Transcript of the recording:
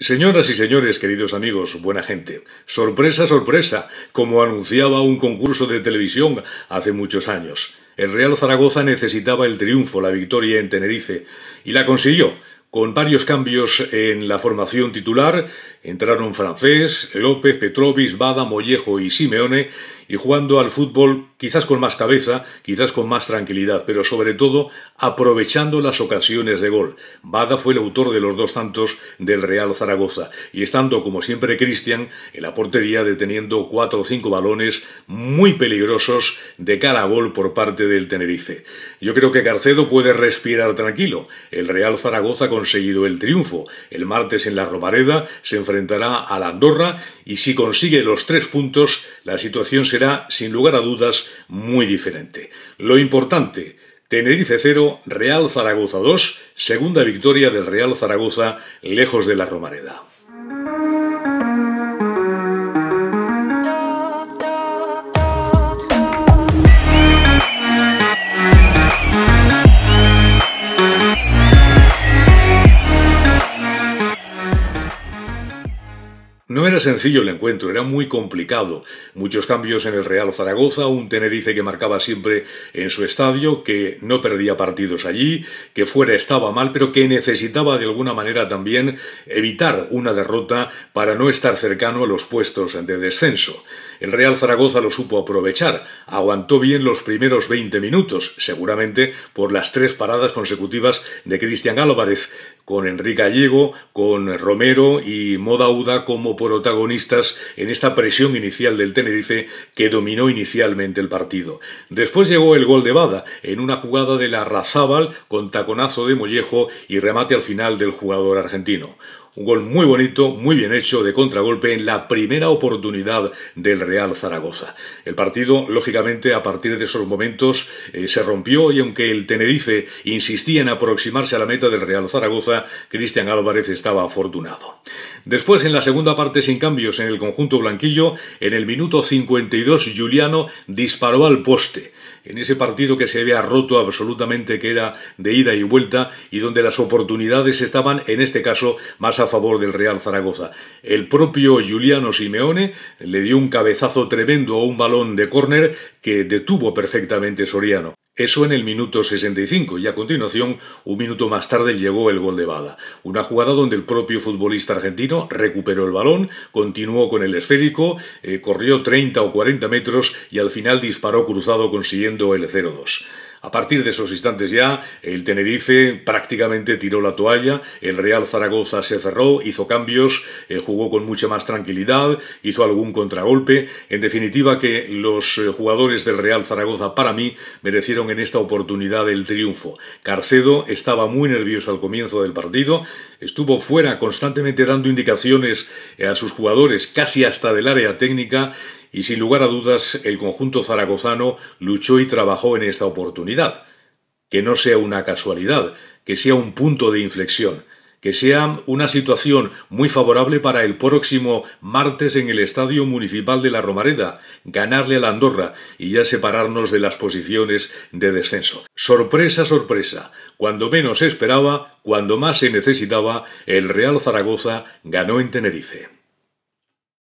Señoras y señores, queridos amigos, buena gente, sorpresa, sorpresa, como anunciaba un concurso de televisión hace muchos años. El Real Zaragoza necesitaba el triunfo, la victoria en Tenerife, y la consiguió, con varios cambios en la formación titular. Entraron Francés, López, Petrovis, Bada, Mollejo y Simeone, y jugando al fútbol quizás con más cabeza, quizás con más tranquilidad, pero sobre todo aprovechando las ocasiones de gol. Bada fue el autor de los dos tantos del Real Zaragoza y estando como siempre Cristian en la portería deteniendo cuatro o cinco balones muy peligrosos de cara a gol por parte del Tenerife. Yo creo que Garcedo puede respirar tranquilo. El Real Zaragoza ha conseguido el triunfo. El martes en la Romareda se enfrentará a la Andorra y si consigue los tres puntos la situación se será, sin lugar a dudas, muy diferente. Lo importante, Tenerife 0, Real Zaragoza 2, segunda victoria del Real Zaragoza lejos de la Romareda. No era sencillo el encuentro, era muy complicado. Muchos cambios en el Real Zaragoza, un Tenerife que marcaba siempre en su estadio, que no perdía partidos allí, que fuera estaba mal, pero que necesitaba de alguna manera también evitar una derrota para no estar cercano a los puestos de descenso. El Real Zaragoza lo supo aprovechar, aguantó bien los primeros 20 minutos, seguramente por las tres paradas consecutivas de Cristian Álvarez, con Enrique Gallego, con Romero y Modauda como protagonistas en esta presión inicial del Tenerife que dominó inicialmente el partido. Después llegó el gol de Bada en una jugada de la Razábal con taconazo de Mollejo y remate al final del jugador argentino. Un gol muy bonito, muy bien hecho de contragolpe en la primera oportunidad del Real Zaragoza. El partido, lógicamente, a partir de esos momentos eh, se rompió y aunque el Tenerife insistía en aproximarse a la meta del Real Zaragoza, Cristian Álvarez estaba afortunado. Después, en la segunda parte, sin cambios en el conjunto blanquillo, en el minuto 52, Juliano disparó al poste. En ese partido que se había roto absolutamente, que era de ida y vuelta, y donde las oportunidades estaban, en este caso, más a favor del Real Zaragoza. El propio Juliano Simeone le dio un cabezazo tremendo a un balón de córner que detuvo perfectamente Soriano. Eso en el minuto 65 y a continuación, un minuto más tarde, llegó el gol de Bada. Una jugada donde el propio futbolista argentino recuperó el balón, continuó con el esférico, eh, corrió 30 o 40 metros y al final disparó cruzado consiguiendo el 0-2. A partir de esos instantes ya, el Tenerife prácticamente tiró la toalla, el Real Zaragoza se cerró, hizo cambios, eh, jugó con mucha más tranquilidad, hizo algún contragolpe. En definitiva, que los eh, jugadores del Real Zaragoza, para mí, merecieron en esta oportunidad el triunfo. Carcedo estaba muy nervioso al comienzo del partido, estuvo fuera constantemente dando indicaciones eh, a sus jugadores, casi hasta del área técnica, y sin lugar a dudas el conjunto zaragozano luchó y trabajó en esta oportunidad. Que no sea una casualidad, que sea un punto de inflexión, que sea una situación muy favorable para el próximo martes en el Estadio Municipal de La Romareda, ganarle a la Andorra y ya separarnos de las posiciones de descenso. Sorpresa, sorpresa, cuando menos se esperaba, cuando más se necesitaba, el Real Zaragoza ganó en Tenerife.